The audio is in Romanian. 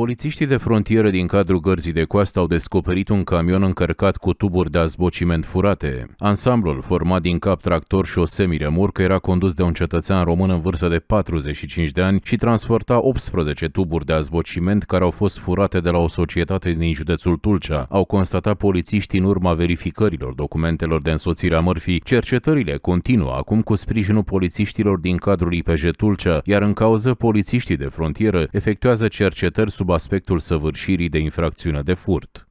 Polițiștii de frontieră din cadrul gărzii de coastă au descoperit un camion încărcat cu tuburi de azbociment furate. Ansamblul, format din cap tractor și o semiremurcă, era condus de un cetățean român în vârstă de 45 de ani și transporta 18 tuburi de azbociment care au fost furate de la o societate din județul Tulcea. Au constatat polițiștii în urma verificărilor documentelor de însoțire a mărfii. Cercetările continuă acum cu sprijinul polițiștilor din cadrul IPJ Tulcea, iar în cauză polițiștii de frontieră efectuează cercetări sub aspectul săvârșirii de infracțiune de furt.